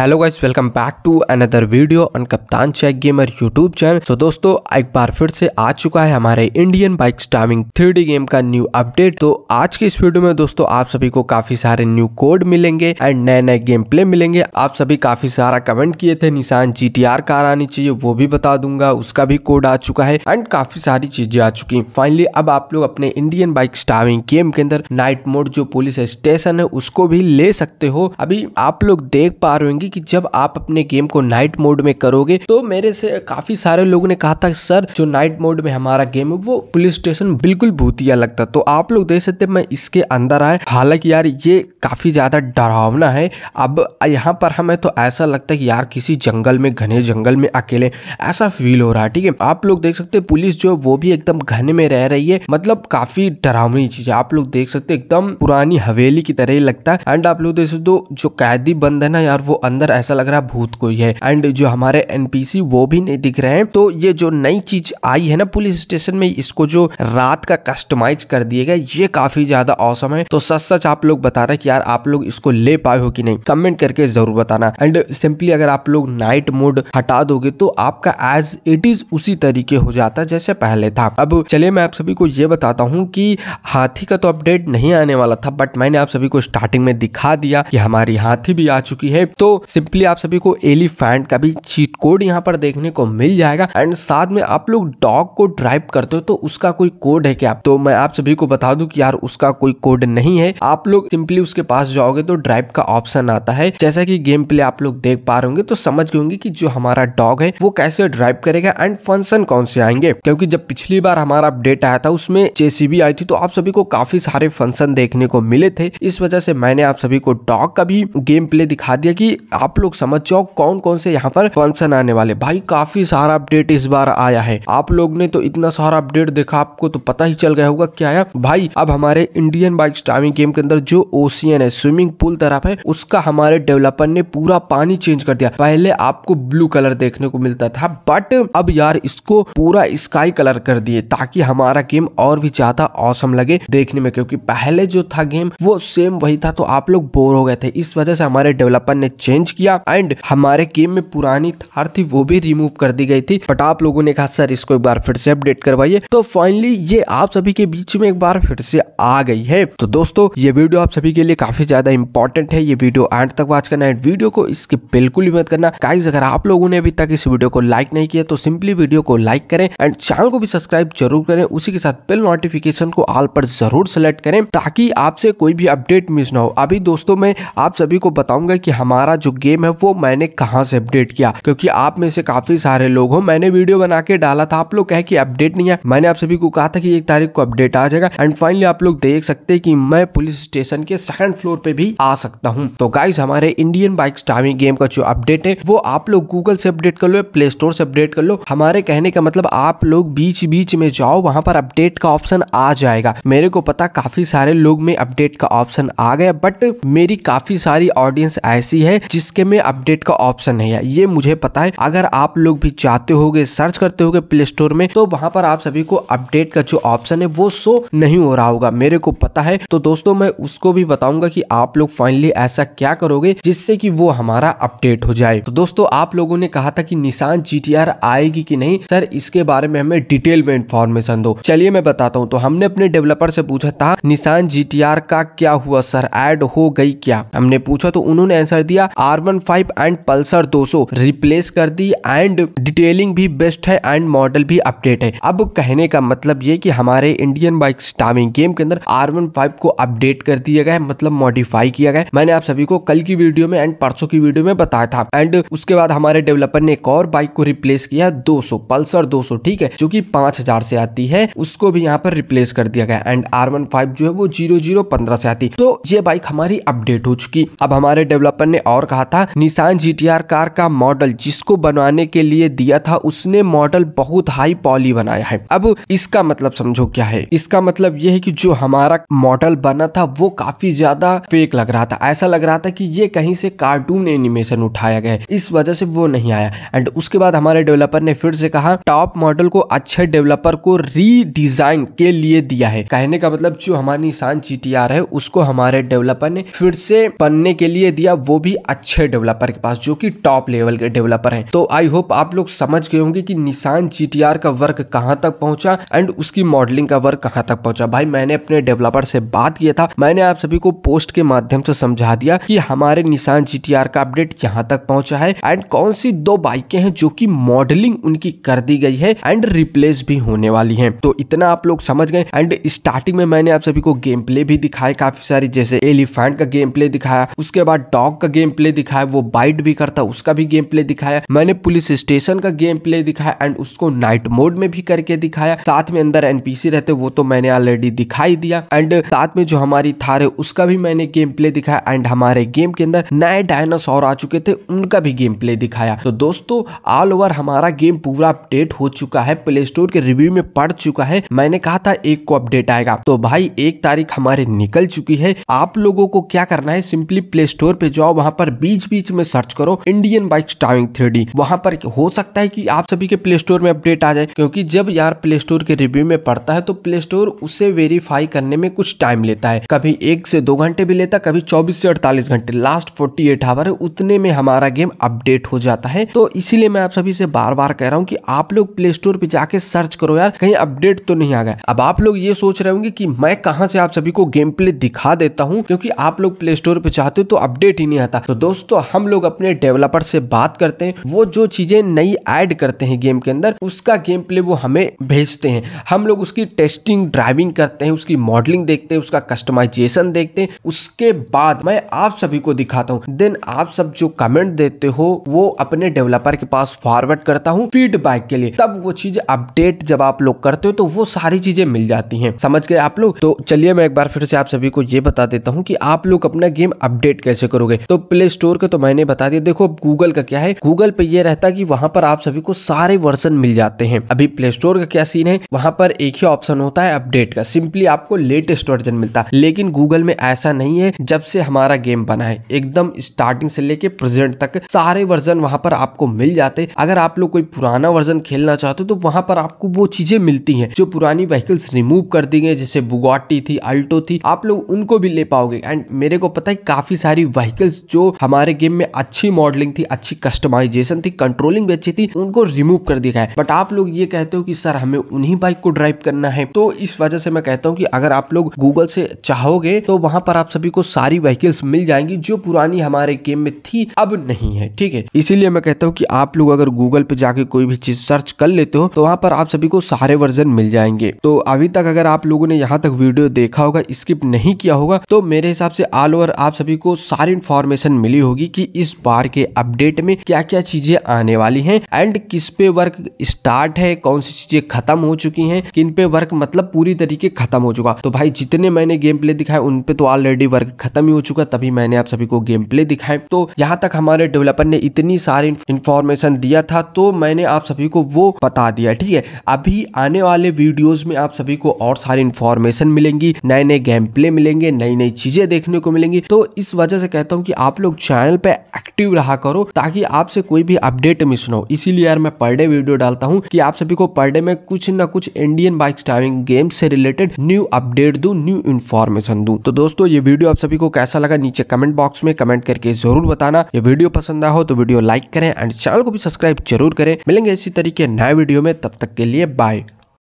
hello guys welcome back to another video on Kaptaan check gamer YouTube channel तो दोस्तों एक बार फिर से आ चुका है हमारे Indian bike storming three game का न्यू अपडेट तो आज के इस वीडियो में दोस्तों आप सभी को काफी सारे न्यू कोड मिलेंगे एंड नए नए गेम प्ले मिलेंगे आप सभी काफी सारा कमेंट किए थे निशान जी टी आर कार आनी चाहिए वो भी बता दूंगा उसका भी कोड आ चुका है एंड काफी सारी चीजें आ चुकी है फाइनली अब आप लोग अपने इंडियन बाइक स्टामिंग गेम के अंदर नाइट मोड जो पुलिस स्टेशन है उसको भी ले सकते हो अभी आप लोग देख पा रहे कि जब आप अपने गेम को नाइट मोड में करोगे तो मेरे से काफी सारे लोगों ने कहा था सर जो नाइट मोड में हमारा गेम है वो पुलिस स्टेशन बिल्कुल भूतिया लगता तो आप लोग देख सकते मैं इसके अंदर आए हालांकि यार ये काफी ज्यादा डरावना है अब यहाँ पर हमें तो ऐसा लगता है कि यार किसी जंगल में घने जंगल में अकेले ऐसा फील हो रहा है ठीक है आप लोग देख सकते पुलिस जो वो भी एकदम घने में रह रही है मतलब काफी डरावनी चीज है आप लोग देख सकते एकदम पुरानी हवेली की तरह ही लगता है एंड आप लोग देख सकते जो कैदी बंद है ना यार वो अंदर अंदर ऐसा लग रहा है भूत कोई है एंड जो हमारे एनपीसी वो भी नहीं दिख रहे हैं तो ये जो नई चीज आई है ना पुलिस स्टेशन में इसको जो रात का कस्टमाइज कर दिया गया ये काफी ज्यादा औसम है तो सच सच आप लोग बता रहे कि यार आप लोग इसको ले पाए हो कि नहीं कमेंट करके जरूर बताना एंड सिंपली अगर आप लोग नाइट मोड हटा दोगे तो आपका एज इट इज उसी तरीके हो जाता जैसे पहले था अब चलिए मैं आप सभी को ये बताता हूँ कि हाथी का तो अपडेट नहीं आने वाला था बट मैंने आप सभी को स्टार्टिंग में दिखा दिया कि हमारी हाथी भी आ चुकी है तो सिंपली आप सभी को एलिफेंट का भी चीट कोड यहाँ पर देखने को मिल जाएगा एंड साथ में आप लोग डॉग को ड्राइव करते हो तो उसका कोई कोड है क्या तो मैं आप सभी को बता दू की यार उसका कोई कोड नहीं है आप लोग सिंपली उसके पास जाओगे तो ड्राइव का ऑप्शन आता है जैसा की गेम प्ले आप लोग देख पा रहे होंगे तो समझ गए होंगे जो हमारा डॉग है वो कैसे ड्राइव करेगा एंड फंक्शन कौन से आएंगे क्योंकि जब पिछली बार हमारा अपडेट आया था उसमें जेसीबी आई थी तो आप सभी को काफी सारे फंक्शन देखने को मिले थे इस वजह से मैंने आप सभी को डॉग का भी गेम प्ले दिखा दिया कि आप लोग समझ जाओ कौन कौन से यहाँ पर फंक्शन आने वाले भाई काफी सारा अपडेट इस बार आया है आप लोग ने तो इतना सारा अपडेट देखा आपको तो पता ही चल गया होगा क्या आया भाई अब हमारे इंडियन बाइक स्टार्मिंग गेम के अंदर जो ओशियन है स्विमिंग पूल तरफ है उसका हमारे डेवलपर ने पूरा पानी चेंज कर दिया पहले आपको ब्लू कलर देखने को मिलता था बट अब यार इसको पूरा स्काई कलर कर दिए ताकि हमारा गेम और भी ज्यादा औसम लगे देखने में क्योंकि पहले जो था गेम वो सेम वही था तो आप लोग बोर हो गए थे इस वजह से हमारे डेवलपर ने चेंज चेंज किया एंड हमारे गेम में पुरानी थार थी वो भी रिमूव कर दी गई थी बट आप लोगों ने कहा सर इसको एक बार फिर से अपडेट करवाइए तो फाइनली ये आप सभी के बीच में एक बार फिर से आ गई है तो दोस्तों ये वीडियो आप सभी के लिए काफी ज्यादा इंपॉर्टेंट है ये वीडियो एंड तक वॉच करना एंड वीडियो को इसके बिल्कुल भी मत करना गाइज अगर आप लोगों ने अभी तक इस वीडियो को लाइक नहीं किया तो सिंपली वीडियो को लाइक करें एंड चैनल को भी सब्सक्राइब जरूर करें उसी के साथ बिल नोटिफिकेशन को ऑल पर जरूर सेलेक्ट करें ताकि आपसे कोई भी अपडेट मिस ना हो अभी दोस्तों मैं आप सभी को बताऊंगा कि हमारा जो जो गेम है वो मैंने कहा से अपडेट किया क्योंकि आप में से काफी सारे लोग हो मैंने वीडियो बना के डाला था आप लोग कहे की अपडेट नहीं है मैंने आप सभी को कहा था की एक तारीख को अपडेट आ जाएगा एंड फाइनली आप लोग देख सकते की मैं पुलिस स्टेशन के सेकंड फ्लोर पे भी आ सकता हूँ तो गाइज हमारे इंडियन बाइक स्टार्मिंग गेम का जो अपडेट है वो आप लोग गूगल से अपडेट कर लो प्ले स्टोर से अपडेट कर लो हमारे कहने का मतलब आप लोग बीच बीच में जाओ वहां पर अपडेट का ऑप्शन आ जाएगा मेरे को पता काफी सारे लोग में अपडेट का ऑप्शन आ गया बट मेरी काफी सारी ऑडियंस ऐसी है जिस जिसके में अपडेट का ऑप्शन नहीं है ये मुझे पता है अगर आप लोग भी चाहते हो सर्च करते हो प्ले स्टोर में तो वहां पर आप सभी को अपडेट का जो ऑप्शन है वो शो नहीं हो रहा होगा मेरे को पता है तो दोस्तों मैं उसको भी बताऊंगा कि आप लोग फाइनली ऐसा क्या करोगे जिससे कि वो हमारा अपडेट हो जाए तो दोस्तों आप लोगों ने कहा था कि निशान जी आएगी कि नहीं सर इसके बारे में हमें डिटेल में इंफॉर्मेशन दो चलिए मैं बताता हूँ तो हमने अपने डेवलपर से पूछा था निशान जी का क्या हुआ सर एड हो गई क्या हमने पूछा तो उन्होंने आंसर दिया R one five and Pulsar 200 replace कर दी एंड डिटेलिंग भी बेस्ट है एंड मॉडल भी अपडेट है अब कहने का मतलब ये कि हमारे इंडियन बाइक स्टार्मिंग गेम के अंदर आर वन फाइव को अपडेट कर दिया गया है मतलब मॉडिफाई किया गया है मैंने आप सभी को कल की वीडियो में एंड परसों की वीडियो में बताया था एंड उसके बाद हमारे डेवलपर ने एक और बाइक को रिप्लेस किया दो सौ पल्सर दो सौ ठीक है जो की पांच हजार से आती है उसको भी यहाँ पर रिप्लेस कर दिया गया एंड आर वन फाइव जो है वो जीरो जीरो पंद्रह से आती तो ये बाइक हमारी अपडेट हो चुकी अब हमारे डेवलपर ने और कहा रहा था निशान जी कार का मॉडल जिसको बनवाने के लिए दिया था उसने मॉडल बहुत हाई पॉली बनाया है अब इसका मतलब समझो क्या है इसका मतलब यह है कि जो हमारा मॉडल बना था वो काफी ज्यादा फेक लग रहा था ऐसा लग रहा था कि ये कहीं से कार्टून एनिमेशन उठाया गया इस वजह से वो नहीं आया एंड उसके बाद हमारे डेवलपर ने फिर से कहा टॉप मॉडल को अच्छे डेवलपर को रीडिजाइन के लिए दिया है कहने का मतलब जो हमारी निशान जी है उसको हमारे डेवलपर ने फिर से बनने के लिए दिया वो भी अच्छा अच्छे डेवलपर के पास जो कि टॉप लेवल के डेवलपर हैं तो आई होप आप लोग समझ गए होंगे कि निशान जी का वर्क कहाँ तक पहुंचा एंड उसकी मॉडलिंग का वर्क कहाँ तक पहुंचा भाई मैंने अपने डेवलपर से बात किया था मैंने आप सभी को पोस्ट के माध्यम से समझा दिया कि हमारे निशान जी का अपडेट यहाँ तक पहुंचा है एंड कौन सी दो बाइके हैं जो की मॉडलिंग उनकी कर दी गई है एंड रिप्लेस भी होने वाली है तो इतना आप लोग समझ गए एंड स्टार्टिंग में मैंने आप सभी को गेम प्ले भी दिखाए काफी सारी जैसे एलिफेंट का गेम प्ले दिखाया उसके बाद डॉग का गेम प्ले प्ले दिखाया वो बाइट भी करता उसका भी गेम प्ले दिखाया मैंने पुलिस स्टेशन का गेम प्ले दिखाया एंड उसको नाइट मोड में भी करके दिखाया साथ में अंदर एनपीसी रहते वो तो मैंने ऑलरेडी दिखाई दिया एंड साथ में जो हमारी थार है उसका भी मैंने गेम प्ले दिखाया एंड हमारे गेम के अंदर नए डायनासोर आ चुके थे उनका भी गेम प्ले दिखाया तो दोस्तों ऑल ओवर हमारा गेम पूरा अपडेट हो चुका है प्ले स्टोर के रिव्यू में पड़ चुका है मैंने कहा था एक को अपडेट आएगा तो भाई एक तारीख हमारे निकल चुकी है आप लोगों को क्या करना है सिंपली प्ले स्टोर पे जाओ वहां पर बीच बीच में सर्च करो इंडियन बाइक स्टाविंग थ्री वहां पर हो सकता है कि आप सभी के प्ले स्टोर में अपडेट आ जाए क्योंकि जब यार प्ले स्टोर के रिव्यू में पड़ता है तो प्ले स्टोर उसे वेरीफाई करने में कुछ टाइम लेता है कभी एक से दो घंटे भी लेता कभी चौबीस से अड़तालीस घंटे लास्ट फोर्टी एट आवर उतने में हमारा गेम अपडेट हो जाता है तो इसीलिए मैं आप सभी से बार बार कह रहा हूँ कि आप लोग प्ले स्टोर पे जाके सर्च करो यार कहीं अपडेट तो नहीं आ गया अब आप लोग ये सोच रहे होंगे कि मैं कहा से आप सभी को गेम प्ले दिखा देता हूँ क्योंकि आप लोग प्ले स्टोर पे चाहते हो तो अपडेट ही नहीं आता तो दोस्तों हम लोग अपने डेवलपर से बात करते हैं वो जो चीज़ें नई ऐड करते हैं गेम के अंदर उसका गेम प्ले वो हमें भेजते हैं हम लोग उसकी टेस्टिंग ड्राइविंग करते हैं उसकी मॉडलिंग देखते हैं उसका कस्टमाइजेशन देखते हैं उसके बाद मैं आप सभी को दिखाता हूँ देन आप सब जो कमेंट देते हो वो अपने डेवलपर के पास फॉरवर्ड करता हूँ फीडबैक के लिए तब वो चीज अपडेट जब आप लोग करते हो तो वो सारी चीजें मिल जाती है समझ गए आप लोग तो चलिए मैं एक बार फिर से आप सभी को ये बता देता हूँ कि आप लोग अपना गेम अपडेट कैसे करोगे तो प्ले स्टोर के तो मैंने बता दिया देखो अब गूगल का क्या है गूगल पे ये रहता है कि वहां पर आप सभी को सारे वर्जन मिल जाते हैं अभी प्ले स्टोर का क्या सीन है वहां पर एक ही ऑप्शन होता है अपडेट का सिंपली आपको लेटेस्ट वर्जन मिलता है लेकिन गूगल में ऐसा नहीं है जब से हमारा गेम बना है एकदम स्टार्टिंग से लेके प्रेजेंट तक सारे वर्जन वहां पर आपको मिल जाते अगर आप लोग कोई पुराना वर्जन खेलना चाहते हो तो वहां पर आपको वो चीजें मिलती है जो पुरानी व्हीकल्स रिमूव कर दी गई जैसे बुगाटी थी अल्टो थी आप लोग उनको भी ले पाओगे एंड मेरे को पता है काफी सारी व्हीकल्स जो हम हमारे गेम में अच्छी मॉडलिंग थी अच्छी कस्टमाइजेशन थी कंट्रोलिंग भी अच्छी थी उनको रिमूव कर दिया है बट आप लोग ये कहते हो कि सर हमें उन्हीं बाइक को ड्राइव करना है तो इस वजह से मैं कहता हूँ कि अगर आप लोग गूगल से चाहोगे तो वहां पर आप सभी को सारी व्हीकल्स मिल जाएंगी जो पुरानी हमारे गेम में थी अब नहीं है ठीक है इसीलिए मैं कहता हूँ कि आप लोग अगर गूगल पे जाके कोई भी चीज सर्च कर लेते हो तो वहां पर आप सभी को सारे वर्जन मिल जाएंगे तो अभी तक अगर आप लोगों ने यहाँ तक वीडियो देखा होगा स्किप नहीं किया होगा तो मेरे हिसाब से ऑल ओवर आप सभी को सारी इन्फॉर्मेशन मिली जानकारी होगी कि इस बार के अपडेट में क्या क्या चीजें आने वाली हैं एंड किस पे वर्क स्टार्ट है कौन सी चीजें खत्म हो चुकी हैं किन पे वर्क मतलब पूरी तरीके खत्म हो चुका तो भाई जितने मैंने गेम प्ले दिखाए उन पे तो ऑलरेडी वर्क खत्म ही हो चुका तभी मैंने आप सभी को गेम प्ले दिखाए तो यहाँ तक हमारे डेवलपर ने इतनी सारी इन्फॉर्मेशन दिया था तो मैंने आप सभी को वो बता दिया ठीक है अभी आने वाले वीडियोज में आप सभी को और सारी इन्फॉर्मेशन मिलेंगी नए नए गेम प्ले मिलेंगे नई नई चीजें देखने को मिलेंगी तो इस वजह से कहता हूँ कि आप लोग चैनल पे एक्टिव रहा करो ताकि आपसे कोई भी अपडेट मिस ना हो इसीलिए यार मैं पर डे वीडियो डालता हूँ कि आप सभी को पर डे में कुछ न कुछ इंडियन बाइक ड्राइविंग गेम से रिलेटेड न्यू अपडेट दू न्यू इन्फॉर्मेशन दू तो दोस्तों ये वीडियो आप सभी को कैसा लगा नीचे कमेंट बॉक्स में कमेंट करके जरूर बताना ये वीडियो पसंद आ हो तो वीडियो लाइक करें एंड चैनल को भी सब्सक्राइब जरूर करें मिलेंगे इसी तरीके नए वीडियो में तब तक के लिए बाय